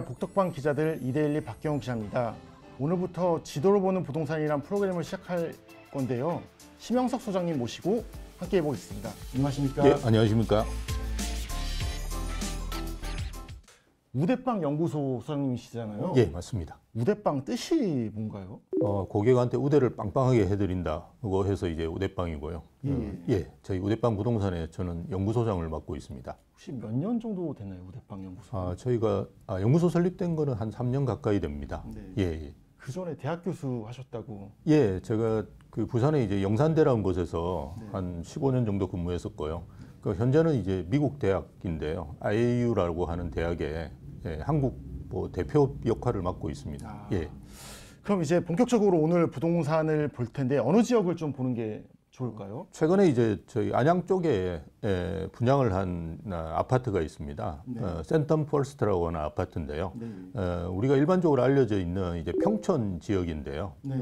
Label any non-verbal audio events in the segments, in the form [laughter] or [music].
복덕방 기자들 이데일리 박경훈 기자입니다. 오늘부터 지도를 보는 부동산이란 프로그램을 시작할 건데요. 심영석 소장님 모시고 함께 해보겠습니다. 안녕하십니까? 예, 안녕하십니까? 우대빵 연구소 소장님이시잖아요. 예, 맞습니다. 우대빵 뜻이 뭔가요? 어, 고객한테 우대를 빵빵하게 해드린다. 그거 해서 이제 우대빵이고요. 예. 음, 예, 저희 우대빵 부동산에 저는 연구소장을 맡고 있습니다. 혹시 몇 년 정도 됐나요, 우대빵 연구소? 아, 저희가 아, 연구소 설립된 거는 한 3년 가까이 됩니다. 네. 예, 예. 그 전에 대학 교수 하셨다고? 예, 제가 그 부산에 이제 영산대라는 곳에서 네. 한 15년 정도 근무했었고요. 그 현재는 이제 미국 대학인데요. IAU라고 하는 대학에 예, 한국 뭐 대표 역할을 맡고 있습니다. 아. 예. 그럼 이제 본격적으로 오늘 부동산을 볼 텐데 어느 지역을 좀 보는 게 좋을까요? 최근에 이제 저희 안양 쪽에 예, 분양을 한 아, 아파트가 있습니다. 네. 어, 센텀 퍼스트라고 하는 아파트인데요. 네. 어, 우리가 일반적으로 알려져 있는 이제 평촌 지역인데요. 이쪽에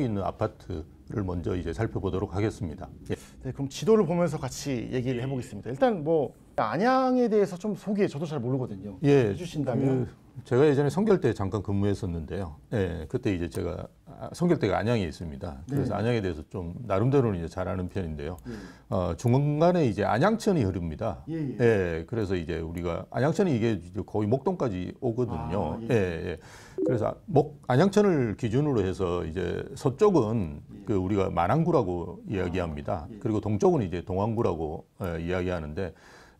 네. 예, 있는 아파트를 먼저 이제 살펴보도록 하겠습니다. 예. 네, 그럼 지도를 보면서 같이 얘기를 해보겠습니다. 일단 뭐 그러니까 안양에 대해서 좀 소개 저도 잘 모르거든요. 예, 해주신다면. 그 제가 예전에 성결대 잠깐 근무했었는데요. 예, 그때 이제 제가 아, 성결대가 안양에 있습니다. 그래서 네. 안양에 대해서 좀 나름대로는 이제 잘 아는 편인데요. 예. 어, 중간에 이제 안양천이 흐릅니다. 예, 예. 예, 그래서 이제 우리가 안양천이 이게 거의 목동까지 오거든요. 아, 예. 예. 예, 그래서 목 안양천을 기준으로 해서 이제 서쪽은 예. 그 우리가 만안구라고 아, 이야기합니다. 아, 그리고 동쪽은 이제 동안구라고 예, 이야기하는데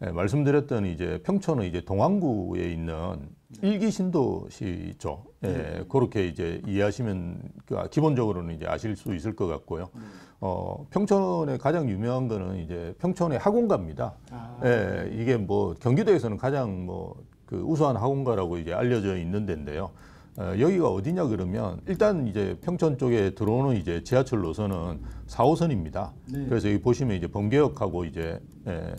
예, 말씀드렸던 이제 평촌의 이제 동안구에 있는 일기 신도시죠. 예, 네. 그렇게 이제 이해하시면 그 기본적으로는 이제 아실 수 있을 것 같고요. 네. 어, 평촌의 가장 유명한 거는 이제 평촌의 학원가입니다. 아. 예, 이게 뭐 경기도에서는 가장 뭐 그 우수한 학원가라고 이제 알려져 있는 데인데요. 어, 여기가 어디냐 그러면 일단 이제 평촌 쪽에 들어오는 이제 지하철 노선은 4호선입니다. 네. 그래서 여기 보시면 이제 번개역하고 이제 예,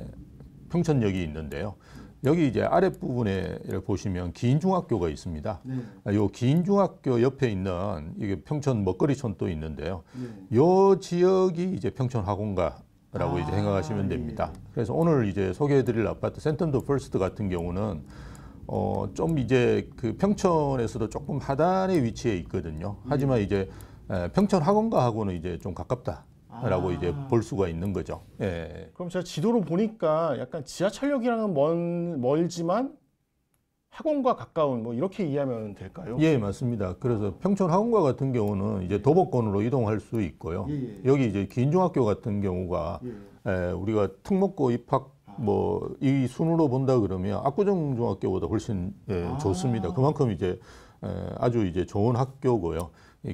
평천역이 있는데요. 여기 이제 아랫부분에 보시면 기인중학교가 있습니다. 네. 아, 요 기인중학교 옆에 있는 이게 평천 먹거리촌 도 있는데요. 네. 요 지역이 이제 평천학원가 라고 아, 이제 생각하시면 됩니다. 예, 예. 그래서 오늘 이제 소개해드릴 아파트 센턴드 퍼스트 같은 경우는 어, 좀 이제 그 평천에서도 조금 하단에위치해 있거든요. 하지만 예. 이제 평천 학원가하고는 이제 좀 가깝다. 라고 아. 이제 볼 수가 있는 거죠. 예. 그럼 제가 지도로 보니까 약간 지하철역이랑은 먼, 멀지만 학원과 가까운 뭐 이렇게 이해하면 될까요? 예, 맞습니다. 그래서 평촌 학원과 같은 경우는 이제 도보권으로 이동할 수 있고요. 예, 예. 여기 이제 긴중학교 같은 경우가 예. 에, 예, 우리가 특목고 입학 아. 뭐이 순으로 본다 그러면 압구정 중학교보다 훨씬 예, 아. 좋습니다. 그만큼 이제 아주 이제 좋은 학교고요.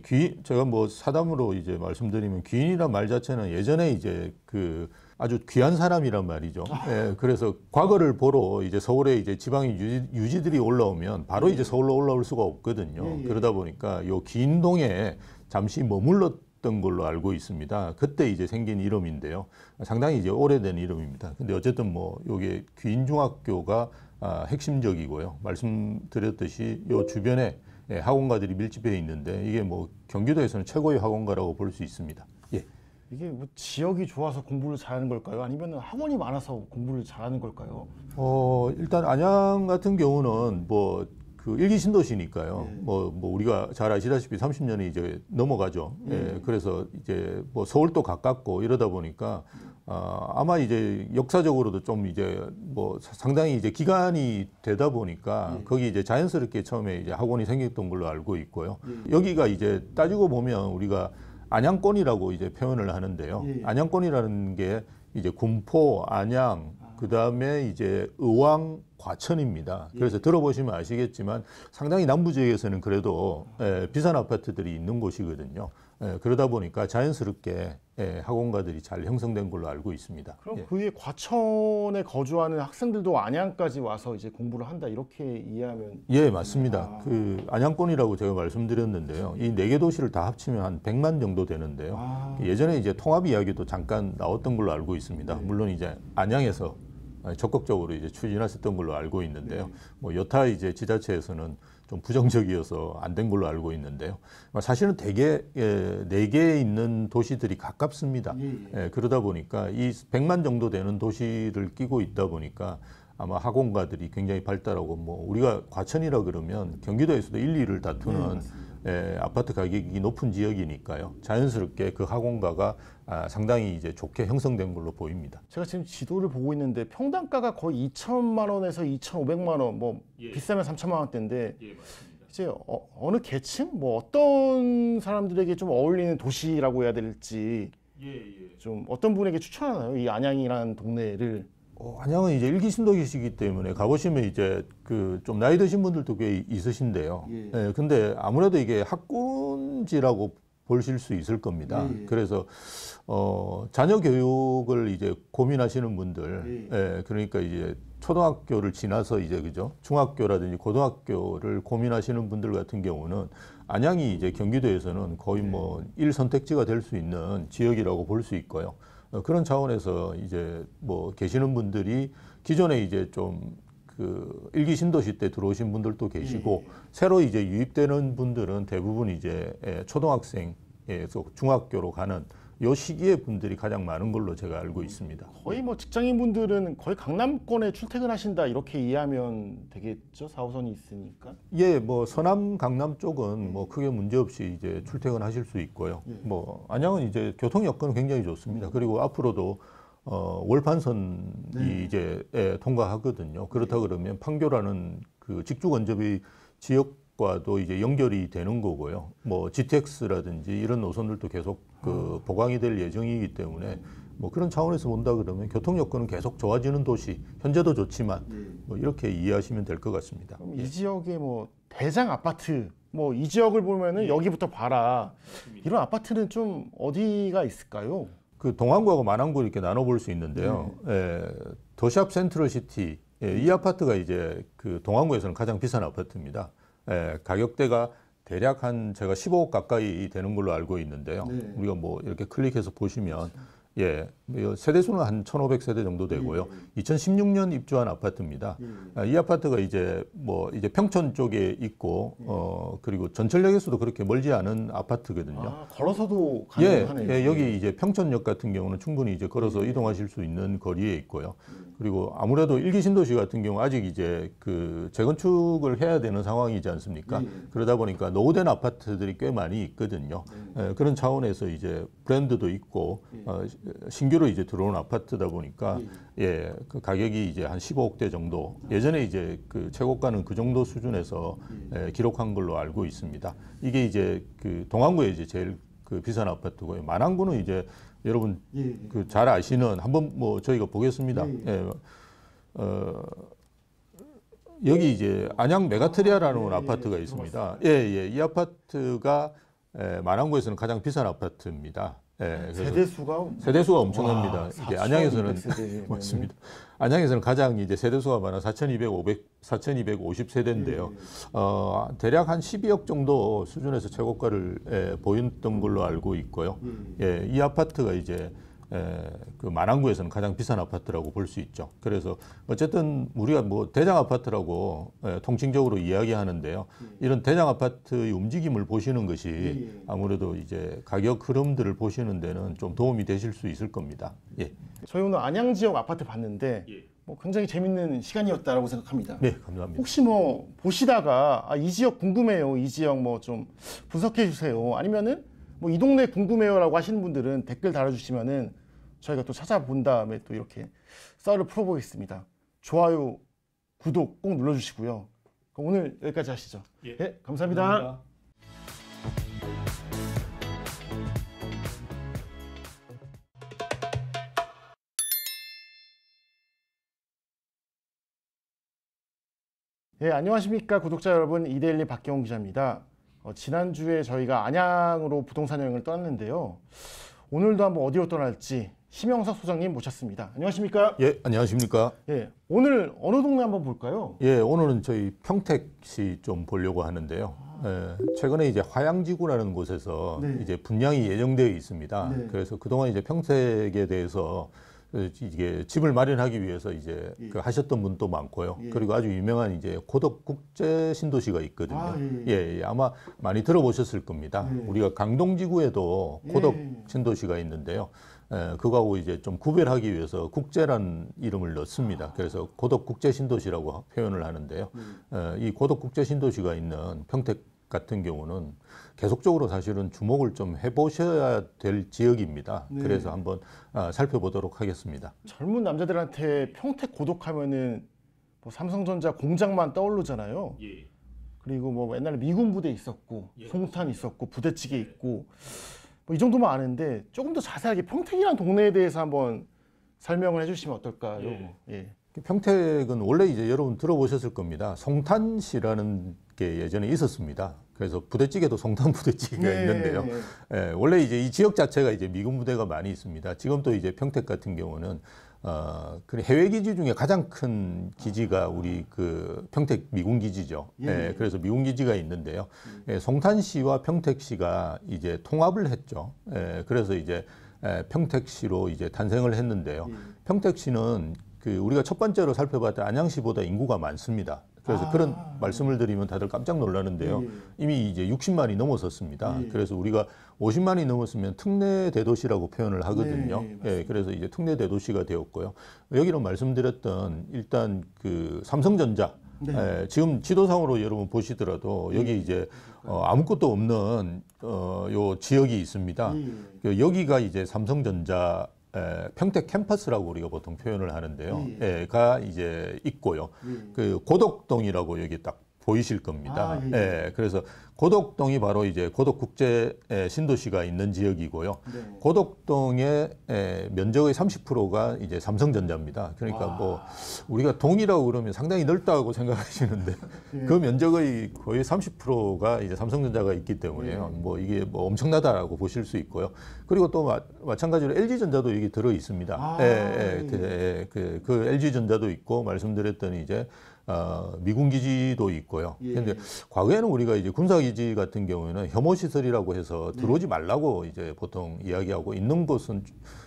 귀 제가 뭐 사담으로 이제 말씀드리면 귀인이란 말 자체는 예전에 이제 그 아주 귀한 사람이란 말이죠. 예, 그래서 과거를 보러 이제 서울에 이제 지방의 유지, 들이 올라오면 바로 이제 서울로 올라올 수가 없거든요. 예, 예. 그러다 보니까 요 기인동에 잠시 머물렀던 걸로 알고 있습니다. 그때 이제 생긴 이름인데요. 상당히 이제 오래된 이름입니다. 근데 어쨌든 뭐 요게 귀인중학교가 아, 핵심적이고요. 말씀드렸듯이 요 주변에 예, 학원가들이 밀집해 있는데 이게 뭐 경기도에서는 최고의 학원가라고 볼 수 있습니다. 예. 이게 뭐 지역이 좋아서 공부를 잘하는 걸까요? 아니면 학원이 많아서 공부를 잘하는 걸까요? 어, 일단 안양 같은 경우는 뭐그 일기 신도시니까요. 네. 뭐, 뭐 우리가 잘 아시다시피 30년이 이제 넘어가죠. 네. 예, 그래서 이제 뭐 서울도 가깝고 이러다 보니까 아, 아마 이제 역사적으로도 좀 이제 뭐 상당히 이제 기간이 되다 보니까 네. 거기 이제 자연스럽게 처음에 이제 학원이 생겼던 걸로 알고 있고요. 여기가 이제 따지고 보면 우리가 안양권이라고 이제 표현을 하는데요. 안양권이라는 게 이제 군포, 안양, 그 다음에 이제 의왕 과천입니다. 그래서 예. 들어보시면 아시겠지만 상당히 남부 지역에서는 그래도 예, 비싼 아파트들이 있는 곳이거든요. 예, 그러다 보니까 자연스럽게 예, 학원가들이 잘 형성된 걸로 알고 있습니다. 그럼 예. 그에 과천에 거주하는 학생들도 안양까지 와서 이제 공부를 한다 이렇게 이해하면 예 맞습니다. 아. 그 안양권이라고 제가 말씀드렸는데요. 이 네 개 도시를 다 합치면 한 100만 정도 되는데요. 아. 예전에 이제 통합 이야기도 잠깐 나왔던 걸로 알고 있습니다. 네. 물론 이제 안양에서 적극적으로 이제 추진하셨던 걸로 알고 있는데요. 네. 뭐 여타 이제 지자체에서는 좀 부정적이어서 안 된 걸로 알고 있는데요. 뭐 사실은 대개 예, 네개 있는 도시들이 가깝습니다. 예, 예. 예, 그러다 보니까 이 100만 정도 되는 도시를 끼고 있다 보니까 아마 학원가들이 굉장히 발달하고 뭐 우리가 과천이라 그러면 경기도에서도 1, 2를 다투는 네, 에, 아파트 가격이 높은 지역이니까요. 자연스럽게 그 학원가가 아, 상당히 이제 좋게 형성된 걸로 보입니다. 제가 지금 지도를 보고 있는데 평당가가 거의 2천만 원에서 2,500만 원, 뭐 예. 비싸면 3천만 원대인데 예, 이제 어, 어느 계층, 뭐 어떤 사람들에게 좀 어울리는 도시라고 해야 될지 예, 예. 좀 어떤 분에게 추천하나요? 이 안양이라는 동네를 어, 안양은 이제 일기 신도시이기 때문에 가보시면 이제 그 좀 나이 드신 분들도 꽤 있으신데요. 예. 예. 근데 아무래도 이게 학군지라고 보실 수 있을 겁니다. 예. 그래서 어 자녀 교육을 이제 고민하시는 분들, 예. 예. 그러니까 이제 초등학교를 지나서 이제 그죠 중학교라든지 고등학교를 고민하시는 분들 같은 경우는 안양이 이제 경기도에서는 거의 예. 뭐일 선택지가 될 수 있는 지역이라고 볼 수 있고요. 어, 그런 차원에서 이제 뭐 계시는 분들이 기존에 이제 좀 그 일기 신도시 때 들어오신 분들도 계시고 예. 예. 새로 이제 유입되는 분들은 대부분 이제 예, 초등학생 에서 중학교로 가는 요 시기에 분들이 가장 많은 걸로 제가 알고 있습니다. 거의 뭐 직장인 분들은 거의 강남권에 출퇴근하신다 이렇게 이해하면 되겠죠. 4호선이 있으니까. 예, 뭐 서남 강남 쪽은 뭐 크게 문제 없이 이제 출퇴근하실 수 있고요. 예. 뭐 안양은 이제 교통 여건은 굉장히 좋습니다. 그리고 앞으로도 어, 월판선이 네. 이제 예, 통과하거든요. 그렇다 그러면 판교라는 그 직주 건접의 지역 과도 이제 연결이 되는 거고요. 뭐 GTX라든지 이런 노선들도 계속 그 음. 보강이 될 예정이기 때문에 뭐 그런 차원에서 본다 그러면 교통 여건은 계속 좋아지는 도시 현재도 좋지만 네. 뭐 이렇게 이해하시면 될 것 같습니다. 예. 이 예. 지역에 뭐 대장 아파트 뭐 이 지역을 보면은 예. 여기부터 봐라 이런 아파트는 좀 어디가 있을까요? 그 동안구하고 만안구 이렇게 나눠볼 수 있는데요. 네. 예, 도시앞 센트럴 시티 예, 이 아파트가 이제 그 동안구에서는 가장 비싼 아파트입니다. 예, 가격대가 대략 한 제가 15억 가까이 되는 걸로 알고 있는데요. 네. 우리가 뭐 이렇게 클릭해서 보시면 예, 뭐 세대 수는 한 1,500세대 정도 되고요. 예. 2016년 예. 입주한 아파트입니다. 예. 예. 아, 이 아파트가 이제 뭐 이제 평촌 쪽에 있고 예. 어 그리고 전철역에서도 그렇게 멀지 않은 아파트거든요. 아, 걸어서도 가능하네요. 예, 예, 여기 예. 이제 평촌역 같은 경우는 충분히 이제 걸어서 이동하실 수 있는 거리에 있고요. 그리고 아무래도 일기 신도시 같은 경우 아직 이제 그 재건축을 해야 되는 상황이지 않습니까? 네. 그러다 보니까 노후된 아파트들이 꽤 많이 있거든요. 네. 예. 에, 그런 차원에서 이제 브랜드도 있고 네. 어, 신규로 이제 들어온 아파트다 보니까 예, 그 가격이 이제 한 15억대 정도. 예전에 이제 그 최고가는 그 정도 수준에서 에, 기록한 걸로 알고 있습니다. 이게 이제 그 동안구에 이제 제일 그 비싼 아파트고요. 예, 만안구는 이제 여러분 예, 예. 그잘 아시는 한번 뭐 저희가 보겠습니다. 예, 예, 예. 어, 여기 이제 안양 메가트리아라는 아, 예, 파트가 있습니다. 예, 예. 이 아파트가 예, 만안구에서는 가장 비싼 아파트입니다. 예, 세대수가 세대수가 엄청납니다. 와, 이게 안양에서는 [laughs] 맞습니다. 네. 안양에서는 가장 이제 세대수가 많아 4,200, 500, 4,250세대인데요. 네. 어, 대략 한 12억 정도 수준에서 최고가를 예, 보였던 걸로 알고 있고요. 네. 예, 이 아파트가 이제 예, 그만랑구에서는 가장 비싼 아파트라고 볼 수 있죠. 그래서 어쨌든 우리가 뭐 대장 아파트라고 예, 통칭적으로 이야기하는데요. 예. 이런 대장 아파트의 움직임을 보시는 것이 아무래도 이제 가격 흐름들을 보시는 데는 좀 도움이 되실 수 있을 겁니다. 예. 저희 오늘 안양 지역 아파트 봤는데 뭐 굉장히 재밌는 시간이었다라고 생각합니다. 네, 감사합니다. 혹시 뭐 보시다가 아, 이 지역 궁금해요. 이 지역 뭐 좀 분석해 주세요. 아니면은 뭐이 동네 궁금해요라고 하시는 분들은 댓글 달아주시면은 저희가 또 찾아본 다음에 또 이렇게 썰을 풀어보겠습니다. 좋아요, 구독 꼭 눌러주시고요. 그럼 오늘 여기까지 하시죠. 예, 네, 감사합니다. 감사합니다. 예, 안녕하십니까 구독자 여러분 이데일리 박경훈 기자입니다. 어, 지난주에 저희가 안양으로 부동산 여행을 떠났는데요. 오늘도 한번 어디로 떠날지 심영석 소장님 모셨습니다. 안녕하십니까? 예, 안녕하십니까? 예, 오늘 어느 동네 한번 볼까요? 예, 오늘은 저희 평택시 좀 보려고 하는데요. 아. 예, 최근에 이제 화양지구라는 곳에서 네. 이제 분양이 예정되어 있습니다. 네. 그래서 그동안 이제 평택에 대해서 어, 이게 집을 마련하기 위해서 이제 예. 그 하셨던 분도 많고요. 예. 그리고 아주 유명한 이제 고덕 국제 신도시가 있거든요. 아, 예. 예. 예. 아마 많이 들어보셨을 겁니다. 예. 우리가 강동지구에도 고덕 예. 신도시가 있는데요. 예, 그거하고 이제 좀 구별하기 위해서 국제란 이름을 넣습니다. 아. 그래서 고덕 국제 신도시라고 표현을 하는데요. 예, 이 고덕 국제 신도시가 있는 평택 같은 경우는 계속적으로 사실은 주목을 좀 해보셔야 될 지역입니다. 네. 그래서 한번 아, 살펴보도록 하겠습니다. 젊은 남자들한테 평택 고독하면은 뭐 삼성전자 공장만 떠오르잖아요. 예. 그리고 뭐 옛날에 미군 부대 있었고 예. 송탄 있었고 부대찌개 있고 뭐 이 정도만 아는데 조금 더 자세하게 평택이란 동네에 대해서 한번 설명을 해주시면 어떨까요? 예. 예. 평택은 원래 이제 여러분 들어보셨을 겁니다. 송탄시라는 게 예전에 있었습니다. 그래서 부대찌개도 [laughs] 성남 부대찌개가 네. 있는데요. 예, 원래 이제 이 지역 자체가 이제 미군 부대가 많이 있습니다. 지금 도 이제 평택 같은 경우는 어, 그 해외 기지 중에 가장 큰 기지가 우리 그 평택 미군 기지죠. 예, 예. 그래서 미군 기지가 있는데요. 예, 송탄시와 평택시가 이제 통합을 했죠. 예, 그래서 이제 예, 평택시로 이제 탄생을 했는데요. 예. 평택시는 그 우리가 첫 번째로 살펴봤던 안양시보다 인구가 많습니다. 그래서 아, 그런 아, 말씀을 드리면 다들 깜짝 놀라는데요. 예. 예. 이미 이제 60만이 넘어섰습니다. 예. 그래서 우리가 50만이 넘었으면 특례 대도시라고 표현을 하거든요. 네, 예, 그래서 이제 특례 대도시가 되었고요. 여기로 말씀드렸던 일단 그 삼성전자 네. 예, 지금 지도상으로 여러분 보시더라도 여기 네. 이제 어, 아무것도 없는 어, 요 지역이 있습니다. 예. 그 여기가 이제 삼성전자 에, 평택 캠퍼스라고 우리가 보통 표현을 하는데요. 예. 에, 예. 가 이제 있고요. 예, 예. 그 고덕동이라고 여기 딱 보이실 겁니다. 아, 예. 예. 예 그래서 고덕동이 바로 이제 고덕국제 신도시가 있는 지역이고요. 네. 고덕동의 면적의 30%가 이제 삼성전자입니다. 그러니까 와. 뭐 우리가 동이라고 그러면 상당히 넓다고 생각하시는데 네. 그 면적의 거의 30%가 이제 삼성전자가 있기 때문에요. 네. 뭐 이게 뭐 엄청나다라고 보실 수 있고요. 그리고 또 마, 찬가지로 LG전자도 여기 들어 있습니다. 아. 예, 예, 예, 예 그, 그 LG전자도 있고 말씀드렸던 이제 어, 미군 기지도 있고요. 그런데 과거에는 우리가 이제 군사 기 기지 같은 경우에는 혐오 시설이라고 해서 들어오지 네. 말라고 이제 보통 이야기하고 있는 곳은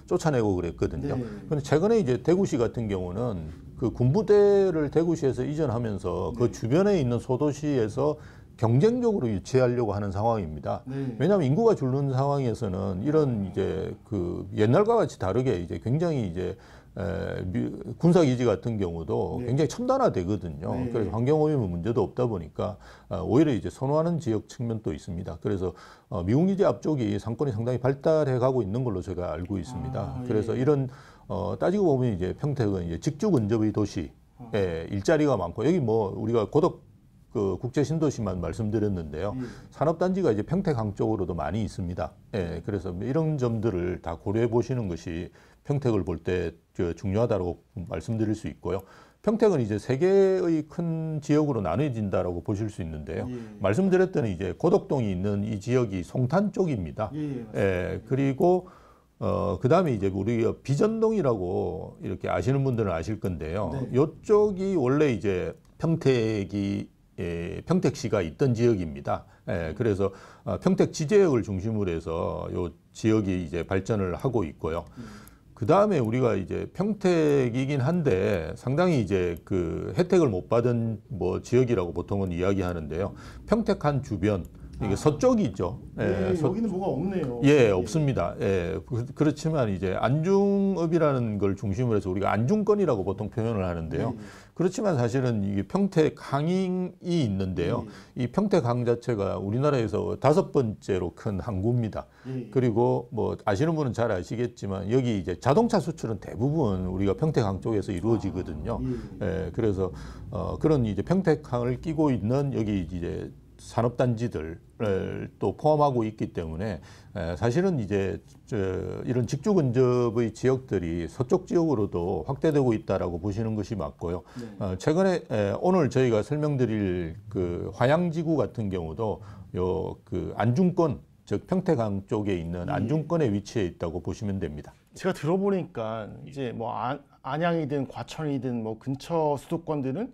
쫓아내고 그랬거든요. 그런데 네. 최근에 이제 대구시 같은 경우는 그 군부대를 대구시에서 이전하면서 그 네. 주변에 있는 소도시에서 경쟁적으로 유치하려고 하는 상황입니다. 네. 왜냐하면 인구가 줄는 상황에서는 이런 이제 그 옛날과 같이 다르게 이제 굉장히 이제 에, 미, 군사 기지 같은 경우도 네. 굉장히 첨단화되거든요. 네. 그래서 환경 오염 의 문제도 없다 보니까 어, 오히려 이제 선호하는 지역 측면도 있습니다. 그래서 어, 미군 기지 앞쪽이 상권이 상당히 발달해 가고 있는 걸로 제가 알고 있습니다. 아, 그래서 예. 이런 어, 따지고 보면 이제 평택은 이제 직주 근접의 도시. 어. 예, 일자리가 많고 여기 뭐 우리가 고덕 그 국제 신도시만 말씀드렸는데요. 음. 산업단지가 이제 평택항 쪽으로도 많이 있습니다. 예, 그래서 뭐 이런 점들을 다 고려해 보시는 것이 평택을 볼 때 중요하다고 말씀드릴 수 있고요. 평택은 이제 세 개의 큰 지역으로 나눠진다라고 보실 수 있는데요. 예. 말씀드렸던 이제 고덕동이 있는 이 지역이 송탄 쪽입니다. 예, 예 그리고 어, 그 다음에 이제 우리 어, 비전동이라고 이렇게 아시는 분들은 아실 건데요. 네. 이쪽이 원래 이제 평택이 예, 평택시가 있던 지역입니다. 예, 그래서 어, 평택 지제역을 중심으로 해서 요 지역이 이제 발전을 하고 있고요. 그 다음에 우리가 이제 평택이긴 한데 상당히 이제 그 혜택을 못 받은 뭐 지역이라고 보통은 이야기하는데요. 평택 한 주변 이게 아. 서쪽이 있죠. 예, 예, 서, 여기는 뭐가 없네요. 예, 예. 없습니다. 예, 그, 그렇지만 이제 안중읍이라는 걸 중심으로 해서 우리가 안중권이라고 보통 표현을 하는데요. 네. 그렇지만 사실은 이게 평택항이 있는데요. 네. 이 평택항 자체가 우리나라에서 다섯 번째로 큰 항구입니다. 예. 그리고 뭐 아시는 분은 잘 아시겠지만 여기 이제 자동차 수출은 대부분 우리가 평택항 쪽에서 이루어지거든요. 아, 예. 예, 그래서 어, 그런 이제 평택항을 끼고 있는 여기 이제 산업단지들을 또 포함하고 있기 때문에 사실은 이제 이런 직주 근접의 지역들이 서쪽 지역으로도 확대되고 있다라고 보시는 것이 맞고요. 네. 어, 최근에 오늘 저희가 설명드릴 그 화양지구 같은 경우도 요 그 안중권 즉 평택항 쪽에 있는 예. 안중권에위치해 있다고 보시면 됩니다. 제가 들어보니까 이제 뭐 안, 양이든 과천이든 뭐 근처 수도권들은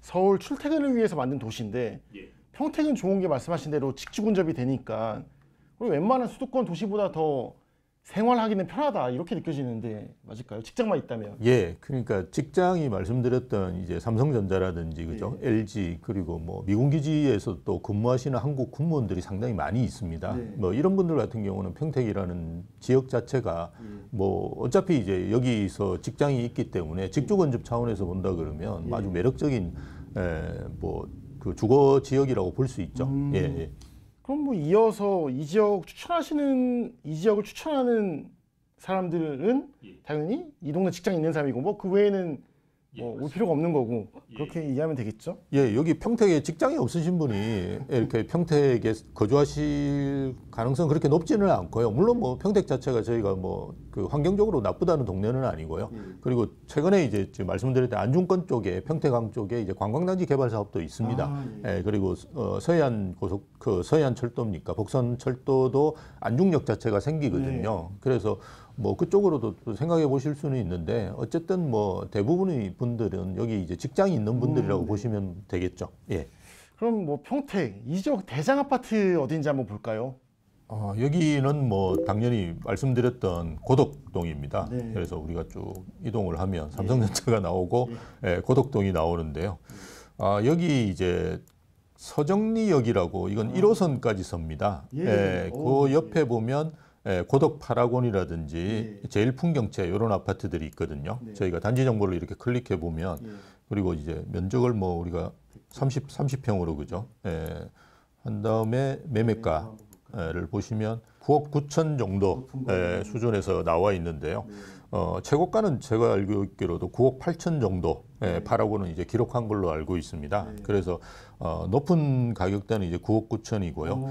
서울 출퇴근을 위해서 만든 도시인데 예. 평택은 좋은 게 말씀하신 대로 직주근접이 되니까 그리고 웬만한 수도권 도시보다 더 생활하기는 편하다 이렇게 느껴지는데 맞을까요? 직장만 있다면? 예, 그러니까 직장이 말씀드렸던 이제 삼성전자라든지 그죠, 예. LG 그리고 뭐 미군 기지에서 또 근무하시는 한국 군무원들이 상당히 많이 있습니다. 예. 뭐 이런 분들 같은 경우는 평택이라는 지역 자체가 예. 뭐 어차피 이제 여기서 직장이 있기 때문에 직주건접 차원에서 본다 그러면 예. 아주 매력적인 에, 뭐그 주거 지역이라고 볼 수 있죠. 음. 예, 예. 그럼 뭐 이어서 이 지역 추천하시는 이 지역을 추천하는 사람들은 예. 당연히 이 동네 직장 있는 사람이고 뭐 그 외에는 예, 뭐올 필요가 없는 거고 예. 그렇게 이해하면 되겠죠? 예, 여기 평택에 직장이 없으신 분이 이렇게 평택에 거주하실 가능성 그렇게 높지는 않고요. 물론 뭐 평택 자체가 저희가 뭐 그 환경적으로 나쁘다는 동네는 아니고요. 예. 그리고 최근에 이제 지금 말씀드렸던 안중권 쪽에 평택항 쪽에 이제 관광단지 개발 사업도 있습니다. 아, 예. 예. 그리고 어, 서해안 고속 그 서해안 철도입니까? 복선 철도도 안중역 자체가 생기거든요. 예. 그래서 뭐 그쪽으로도 생각해 보실 수는 있는데 어쨌든 뭐 대부분의 분들은 여기 이제 직장이 있는 음, 분들이라고 음, 네. 보시면 되겠죠. 예. 그럼 뭐 평택 이적 대장 아파트 어딘지 한번 볼까요? 어, 여기는 뭐 당연히 말씀드렸던 고덕동입니다. 네. 그래서 우리가 쭉 이동을 하면 네. 삼성전자가 나오고 네. 예, 고덕동이 나오는데요. 아, 여기 이제 서정리역이라고 이건 아. 1호선까지 섭니다. 예, 예 오, 그 네. 옆에 예. 보면 예, 고덕 파라곤이라든지 예. 제일풍경채 이런 아파트들이 있거든요. 네. 저희가 단지 정보를 이렇게 클릭해 보면 예. 그리고 이제 면적을 뭐 우리가 30 30평으로 그죠? 예. 한 다음에 매매가를 보시면 9억 9천 정도 예, 수준에서 나와 있는데요. 네. 어, 최고가는 제가 알고 있기로도 9억 8천 정도 예, 네. 파라곤은 이제 기록한 걸로 알고 있습니다. 네. 그래서 어, 높은 가격대는 이제 9억 9천이고요.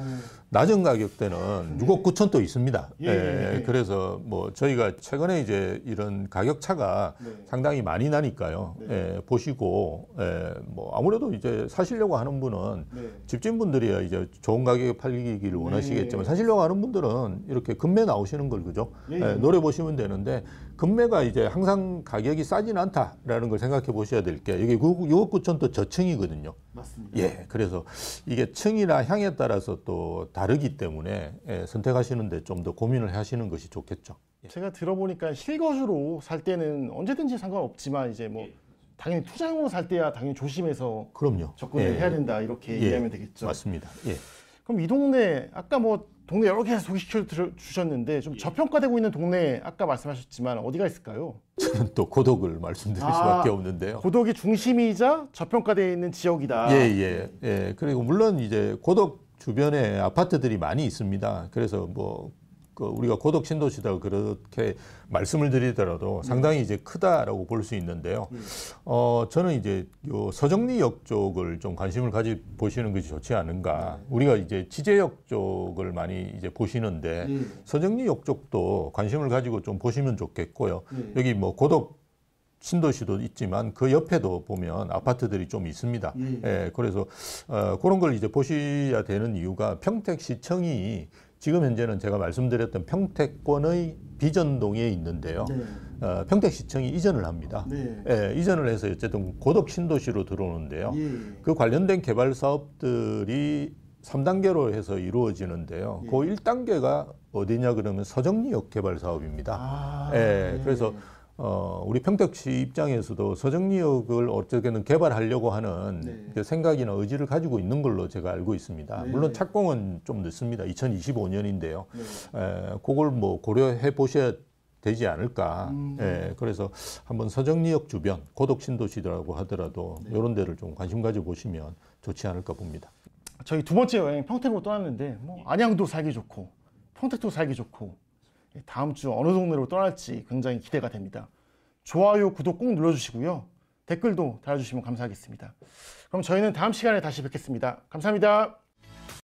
낮은 가격대는 6억 9천 또 있습니다. 예, 예, 예, 예, 그래서 뭐 저희가 최근에 이제 이런 가격 차가 네. 상당히 많이 나니까요. 네. 예, 보시고 예, 뭐 아무래도 이제 사시려고 하는 분은 네. 집주인분들이야 이제 좋은 가격에 팔리기를 네. 원하시겠지만 사시려고 하는 분들은 이렇게 금매 나오시는 걸 그죠? 예, 예, 예, 노래 보시면 되는데 금매가 이제 항상 가격이 싸진 않다라는 걸 생각해 보셔야 될게 이게 6억 9천 또 저층이거든요. 맞습니다. 예, 그래서 이게 층이나 향에 따라서 또다 다르기 때문에 예, 선택하시는데 좀 더 고민을 하시는 것이 좋겠죠. 예. 제가 들어보니까 실거주로 살 때는 언제든지 상관없지만 이제 뭐 예. 당연히 투자용으로 살 때야 당연히 조심해서 그럼요. 접근을 예. 해야 된다 이렇게 예. 이해하면 되겠죠. 맞습니다. 예. 그럼 이 동네 아까 뭐 동네 여러 개 소개시켜 주셨는데 좀 저평가되고 있는 동네 아까 말씀하셨지만 어디가 있을까요? 저는 또 고독을 말씀드릴 아, 수밖에 없는데요. 고독이 중심이자 저평가되어 있는 지역이다. 예예. 예, 그리고 물론 이제 고독 주변에 아파트들이 많이 있습니다. 그래서 뭐그 우리가 고독 신도시다 그렇게 말씀을 드리더라도 음. 상당히 이제 크다라고 볼 수 있는데요. 음. 어 저는 이제 요 서정리역 쪽을 좀 관심을 가지 보시는 것이 좋지 않은가. 네. 우리가 이제 지제역 쪽을 많이 이제 보시는데 음. 서정리역 쪽도 관심을 가지고 좀 보시면 좋겠고요. 네. 여기 뭐 고독 신도시도 있지만 그 옆에도 보면 아파트들이 좀 있습니다. 예. 예 그래서 어, 그런 걸 이제 보셔야 되는 이유가 평택시청이 지금 현재는 제가 말씀드렸던 평택권의 비전동에 있는데요. 네. 어, 평택시청이 이전을 합니다. 네. 예, 이전을 해서 어쨌든 고덕 신도시로 들어오는데요. 예. 그 관련된 개발 사업들이 삼단계로 해서 이루어지는데요. 예. 그 일단계가 어디냐 그러면 서정리역 개발 사업입니다. 아, 예, 예. 그래서 어, 우리 평택시 입장에서도 서정리역을 어떻게든 개발하려고 하는 네. 생각이나 의지를 가지고 있는 걸로 제가 알고 있습니다. 네. 물론 착공은 좀 늦습니다. 2025년인데요. 네. 에, 그걸 뭐 고려해 보셔야 되지 않을까. 음. 예, 그래서 한번 서정리역 주변 고독신도시라고 하더라도 네. 이런 데를 좀 관심 가져보시면 좋지 않을까 봅니다. 저희 두 번째 여행 평택으로 떠났는데 뭐 안양도 살기 좋고 평택도 살기 좋고 예, 다음 주 어느 동네로 떠날지 굉장히 기대가 됩니다. 좋아요, 구독 꼭 눌러주시고요. 댓글도 달아주시면 감사하겠습니다. 그럼 저희는 다음 시간에 다시 뵙겠습니다. 감사합니다.